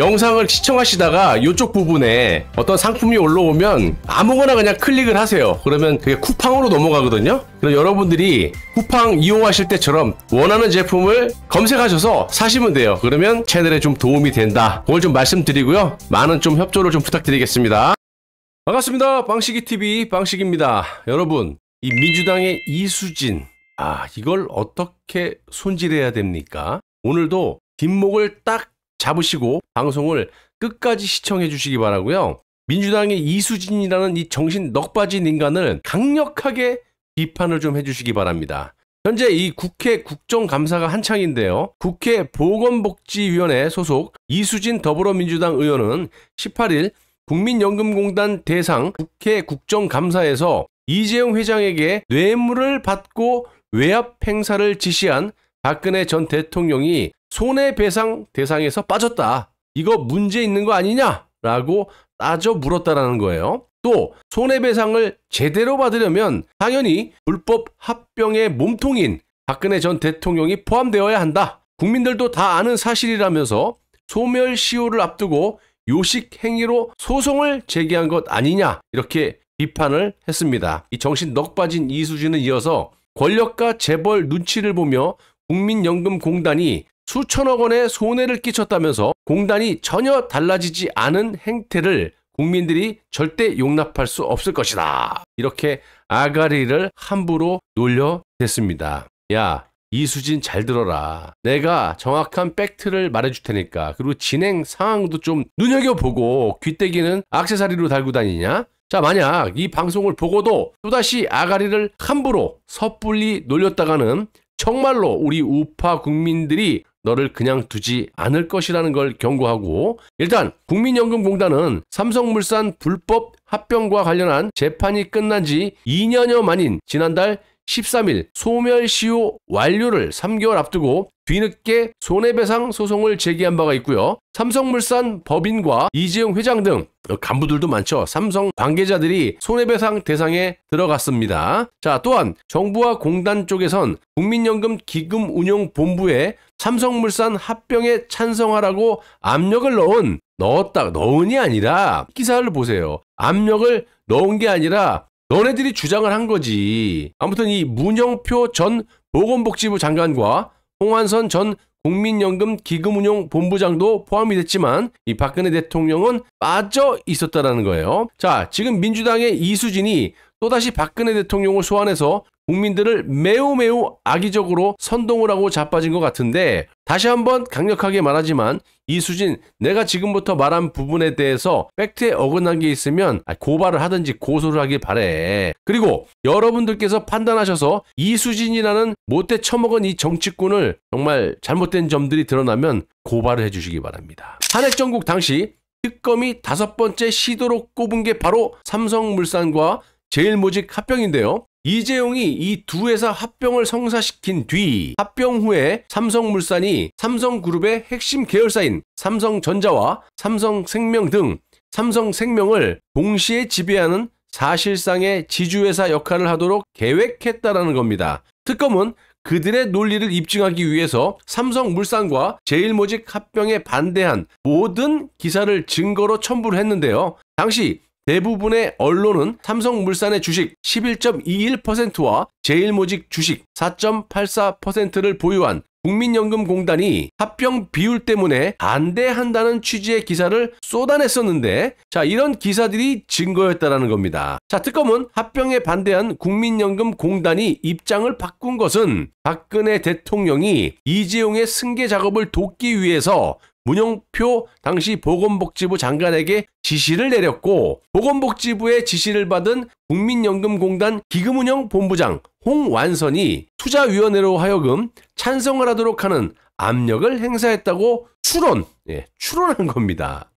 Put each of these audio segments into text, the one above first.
영상을 시청하시다가 이쪽 부분에 어떤 상품이 올라오면 아무거나 그냥 클릭을 하세요. 그러면 그게 쿠팡으로 넘어가거든요. 그럼 여러분들이 쿠팡 이용하실 때처럼 원하는 제품을 검색하셔서 사시면 돼요. 그러면 채널에 좀 도움이 된다. 그걸 좀 말씀드리고요. 많은 좀 협조를 좀 부탁드리겠습니다. 반갑습니다. 방식이 t v 방식입니다 여러분, 이 민주당의 이수진. 아, 이걸 어떻게 손질해야 됩니까? 오늘도 뒷목을 딱 잡으시고 방송을 끝까지 시청해 주시기 바라고요. 민주당의 이수진이라는 이 정신 넉빠진 인간을 강력하게 비판을 좀 해주시기 바랍니다. 현재 이 국회 국정감사가 한창인데요. 국회 보건복지위원회 소속 이수진 더불어민주당 의원은 18일 국민연금공단 대상 국회 국정감사에서 이재용 회장에게 뇌물을 받고 외압 행사를 지시한 박근혜 전 대통령이 손해배상 대상에서 빠졌다. 이거 문제 있는 거 아니냐? 라고 따져 물었다라는 거예요. 또 손해배상을 제대로 받으려면 당연히 불법 합병의 몸통인 박근혜 전 대통령이 포함되어야 한다. 국민들도 다 아는 사실이라면서 소멸 시효를 앞두고 요식 행위로 소송을 제기한 것 아니냐 이렇게 비판을 했습니다. 이 정신 넉 빠진 이수진은 이어서 권력과 재벌 눈치를 보며 국민연금공단이 수천억 원의 손해를 끼쳤다면서 공단이 전혀 달라지지 않은 행태를 국민들이 절대 용납할 수 없을 것이다. 이렇게 아가리를 함부로 놀려댔습니다. 야, 이수진 잘 들어라. 내가 정확한 팩트를 말해줄 테니까. 그리고 진행 상황도 좀 눈여겨보고 귀때기는 악세사리로 달고 다니냐? 자, 만약 이 방송을 보고도 또다시 아가리를 함부로 섣불리 놀렸다가는 정말로 우리 우파 국민들이 너를 그냥 두지 않을 것이라는 걸 경고하고 일단 국민연금공단은 삼성물산 불법 합병과 관련한 재판이 끝난 지 2년여 만인 지난달 13일 소멸시효 완료를 3개월 앞두고 뒤늦게 손해배상 소송을 제기한 바가 있고요. 삼성물산 법인과 이재용 회장 등 간부들도 많죠. 삼성 관계자들이 손해배상 대상에 들어갔습니다. 자, 또한 정부와 공단 쪽에선 국민연금 기금운용본부에 삼성물산 합병에 찬성하라고 압력을 넣은 넣었다 넣은이 아니라 기사를 보세요. 압력을 넣은 게 아니라 너네들이 주장을 한 거지. 아무튼 이 문영표 전 보건복지부 장관과 홍한선 전 국민연금 기금운용 본부장도 포함이 됐지만 이 박근혜 대통령은 빠져 있었다라는 거예요. 자, 지금 민주당의 이수진이 또다시 박근혜 대통령을 소환해서 국민들을 매우 매우 악의적으로 선동을 하고 자빠진 것 같은데 다시 한번 강력하게 말하지만 이수진 내가 지금부터 말한 부분에 대해서 팩트에 어긋난 게 있으면 아, 고발을 하든지 고소를 하길 바래. 그리고 여러분들께서 판단하셔서 이수진이라는 못돼 처먹은 이 정치꾼을 정말 잘못된 점들이 드러나면 고발을 해주시기 바랍니다. 한핵 전국 당시 특검이 다섯 번째 시도로 꼽은 게 바로 삼성물산과 제일모직 합병인데요. 이재용이 이 두 회사 합병을 성사시킨 뒤 합병 후에 삼성물산이 삼성그룹의 핵심 계열사인 삼성전자와 삼성생명 등 삼성생명을 동시에 지배하는 사실상의 지주회사 역할을 하도록 계획했다라는 겁니다. 특검은 그들의 논리를 입증하기 위해서 삼성물산과 제일모직 합병에 반대한 모든 기사를 증거로 첨부를 했는데요. 당시 대부분의 언론은 삼성물산의 주식 11.21%와 제일모직 주식 4.84%를 보유한 국민연금공단이 합병 비율 때문에 반대한다는 취지의 기사를 쏟아냈었는데 자 이런 기사들이 증거였다라는 겁니다. 자 특검은 합병에 반대한 국민연금공단이 입장을 바꾼 것은 박근혜 대통령이 이재용의 승계 작업을 돕기 위해서 문영표 당시 보건복지부 장관에게 지시를 내렸고 보건복지부의 지시를 받은 국민연금공단 기금운영본부장 홍완선이 투자위원회로 하여금 찬성을 하도록 하는 압력을 행사했다고 추론, 예, 추론한 겁니다.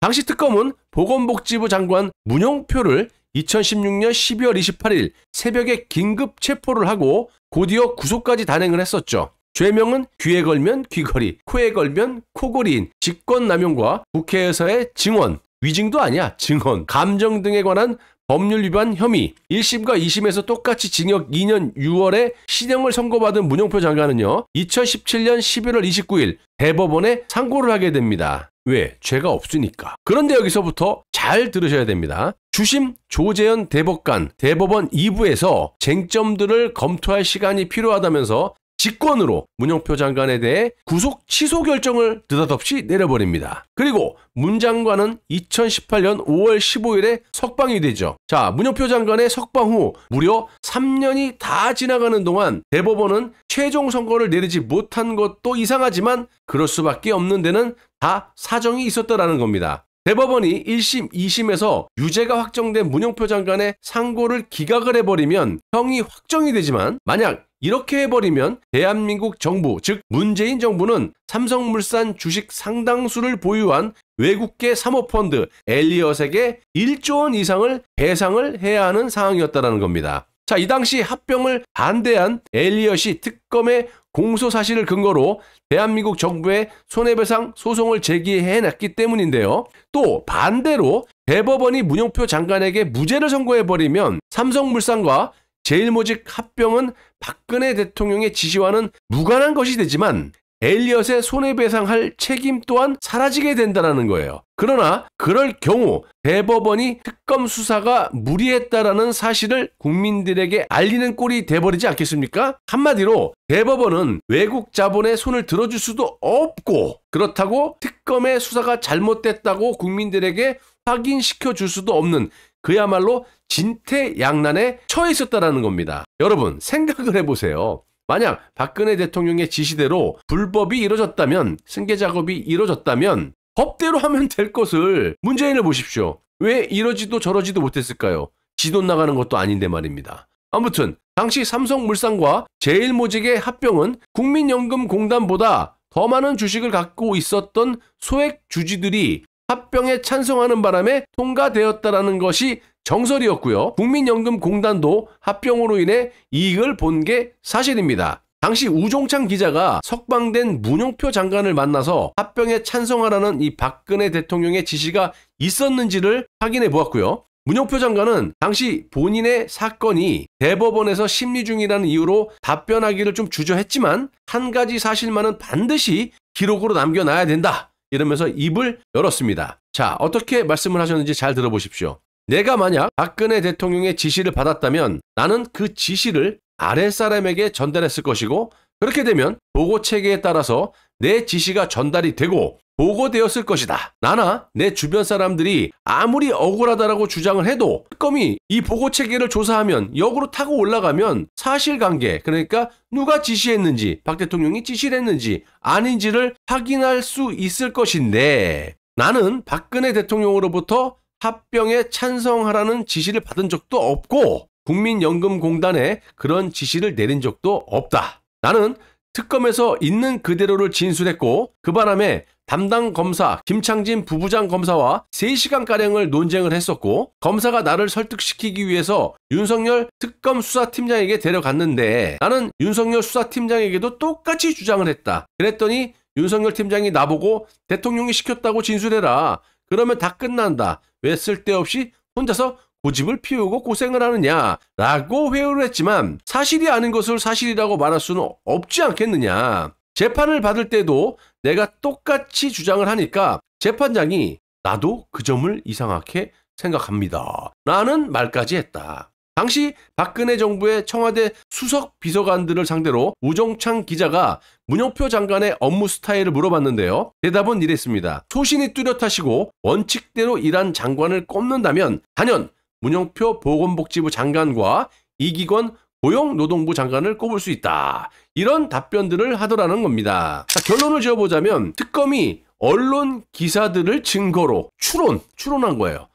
당시 특검은 보건복지부 장관 문용표를 2016년 12월 28일 새벽에 긴급 체포를 하고 곧이어 구속까지 단행을 했었죠. 죄명은 귀에 걸면 귀걸이, 코에 걸면 코걸이인 직권남용과 국회에서의 증언, 위증도 아니야, 증언, 감정 등에 관한 법률 위반 혐의 1심과 2심에서 똑같이 징역 2년 6월에 신형을 선고받은 문용표 장관은요 2017년 11월 29일 대법원에 상고를 하게 됩니다. 왜? 죄가 없으니까. 그런데 여기서부터 잘 들으셔야 됩니다. 주심 조재현 대법관 대법원 2부에서 쟁점들을 검토할 시간이 필요하다면서 직권으로 문영표 장관에 대해 구속 취소 결정을 느닷없이 내려버립니다. 그리고 문 장관은 2018년 5월 15일에 석방이 되죠. 자, 문영표 장관의 석방 후 무려 3년이 다 지나가는 동안 대법원은 최종 선거를 내리지 못한 것도 이상하지만 그럴 수밖에 없는 데는 다 사정이 있었다라는 겁니다. 대법원이 1심, 2심에서 유죄가 확정된 문용표 장관의 상고를 기각을 해버리면 형이 확정이 되지만 만약 이렇게 해버리면 대한민국 정부, 즉 문재인 정부는 삼성물산 주식 상당수를 보유한 외국계 사모펀드 엘리엇에게 1조 원 이상을 배상을 해야 하는 상황이었다는 겁니다. 자, 이 당시 합병을 반대한 엘리엇이 특검의 공소 사실을 근거로 대한민국 정부에 손해배상 소송을 제기해놨기 때문인데요. 또 반대로 대법원이 문용표 장관에게 무죄를 선고해버리면 삼성물산과 제일모직 합병은 박근혜 대통령의 지시와는 무관한 것이 되지만 엘리엇의 손해배상할 책임 또한 사라지게 된다는 거예요. 그러나 그럴 경우 대법원이 특검 수사가 무리했다라는 사실을 국민들에게 알리는 꼴이 돼버리지 않겠습니까? 한마디로 대법원은 외국 자본의 손을 들어줄 수도 없고 그렇다고 특검의 수사가 잘못됐다고 국민들에게 확인시켜 줄 수도 없는 그야말로 진퇴양난에 처해 있었다라는 겁니다. 여러분 생각을 해보세요. 만약 박근혜 대통령의 지시대로 불법이 이뤄졌다면 승계 작업이 이뤄졌다면 법대로 하면 될 것을 문재인을 보십시오. 왜 이러지도 저러지도 못했을까요? 지 돈 나가는 것도 아닌데 말입니다. 아무튼 당시 삼성물산과 제일모직의 합병은 국민연금공단보다 더 많은 주식을 갖고 있었던 소액 주주들이 합병에 찬성하는 바람에 통과되었다라는 것이 정설이었고요. 국민연금공단도 합병으로 인해 이익을 본 게 사실입니다. 당시 우종창 기자가 석방된 문용표 장관을 만나서 합병에 찬성하라는 이 박근혜 대통령의 지시가 있었는지를 확인해 보았고요. 문용표 장관은 당시 본인의 사건이 대법원에서 심리 중이라는 이유로 답변하기를 좀 주저했지만 한 가지 사실만은 반드시 기록으로 남겨놔야 된다. 이러면서 입을 열었습니다. 자, 어떻게 말씀을 하셨는지 잘 들어보십시오. 내가 만약 박근혜 대통령의 지시를 받았다면 나는 그 지시를 아랫사람에게 전달했을 것이고 그렇게 되면 보고 체계에 따라서 내 지시가 전달이 되고 보고되었을 것이다. 나나 내 주변 사람들이 아무리 억울하다라고 주장을 해도 특검이 이 보고 체계를 조사하면 역으로 타고 올라가면 사실관계 그러니까 누가 지시했는지 박 대통령이 지시를 했는지 아닌지를 확인할 수 있을 것인데 나는 박근혜 대통령으로부터 합병에 찬성하라는 지시를 받은 적도 없고 국민연금공단에 그런 지시를 내린 적도 없다. 나는 특검에서 있는 그대로를 진술했고 그 바람에 담당 검사 김창진 부부장 검사와 3시간가량을 논쟁을 했었고 검사가 나를 설득시키기 위해서 윤석열 특검 수사팀장에게 데려갔는데 나는 윤석열 수사팀장에게도 똑같이 주장을 했다. 그랬더니 윤석열 팀장이 나보고 대통령이 시켰다고 진술해라. 그러면 다 끝난다. 왜 쓸데없이 혼자서 고집을 피우고 고생을 하느냐 라고 회유를 했지만 사실이 아닌 것을 사실이라고 말할 수는 없지 않겠느냐. 재판을 받을 때도 내가 똑같이 주장을 하니까 재판장이 나도 그 점을 이상하게 생각합니다. 라는 말까지 했다. 당시 박근혜 정부의 청와대 수석 비서관들을 상대로 우정창 기자가 문영표 장관의 업무 스타일을 물어봤는데요. 대답은 이랬습니다. 소신이 뚜렷하시고 원칙대로 일한 장관을 꼽는다면 단연 문영표 보건복지부 장관과 이기권 고용노동부 장관을 꼽을 수 있다. 이런 답변들을 하더라는 겁니다. 자, 결론을 지어보자면 특검이 언론 기사들을 증거로 추론, 추론한 거예요.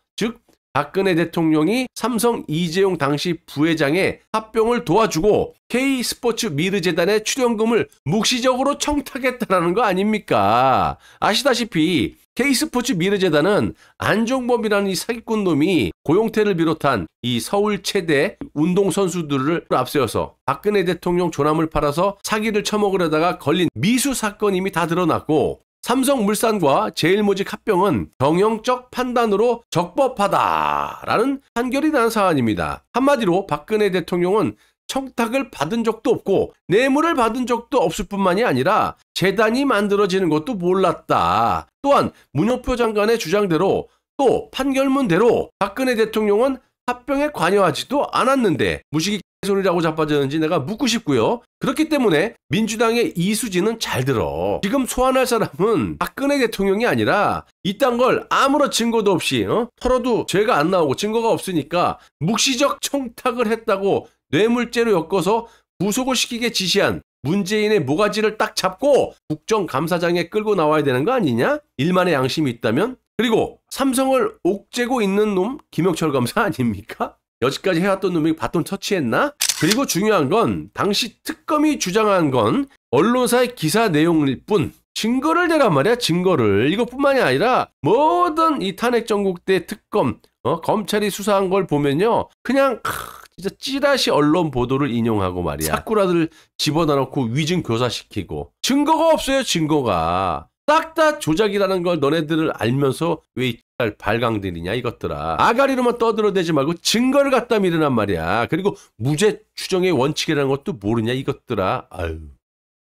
박근혜 대통령이 삼성 이재용 당시 부회장의 합병을 도와주고 K 스포츠 미르 재단의 출연금을 묵시적으로 청탁했다라는 거 아닙니까? 아시다시피 K 스포츠 미르 재단은 안종범이라는 이 사기꾼 놈이 고용태를 비롯한 이 서울 최대 운동 선수들을 앞세워서 박근혜 대통령 조남을 팔아서 사기를 쳐먹으려다가 걸린 미수 사건 이미 다 드러났고 삼성물산과 제일모직 합병은 경영적 판단으로 적법하다라는 판결이 난 사안입니다. 한마디로 박근혜 대통령은 청탁을 받은 적도 없고 뇌물을 받은 적도 없을 뿐만이 아니라 재단이 만들어지는 것도 몰랐다. 또한 문영표 장관의 주장대로 또 판결문대로 박근혜 대통령은 합병에 관여하지도 않았는데 무식이 소리라고 자빠졌는지 내가 묻고 싶고요. 그렇기 때문에 민주당의 이수진은 잘 들어. 지금 소환할 사람은 박근혜 대통령이 아니라 이딴 걸 아무런 증거도 없이 어? 털어도 죄가 안 나오고 증거가 없으니까 묵시적 청탁을 했다고 뇌물죄로 엮어서 구속을 시키게 지시한 문재인의 모가지를 딱 잡고 국정감사장에 끌고 나와야 되는 거 아니냐? 일만의 양심이 있다면 그리고 삼성을 옥죄고 있는 놈 김영철 검사 아닙니까? 여지까지 해왔던 놈이 바톤 터치했나? 그리고 중요한 건 당시 특검이 주장한 건 언론사의 기사 내용일 뿐 증거를 대란 말이야 증거를 이것뿐만이 아니라 모든 이 탄핵 전국대 특검 어? 검찰이 수사한 걸 보면요 그냥 크, 진짜 찌라시 언론 보도를 인용하고 말이야 사쿠라들 집어넣고 위증 교사시키고 증거가 없어요 증거가 싹다 조작이라는 걸 너네들을 알면서 왜이 발광들이냐 이것들아 아가리로만 떠들어대지 말고 증거를 갖다 밀으란 말이야 그리고 무죄 추정의 원칙이라는 것도 모르냐 이것들아 아유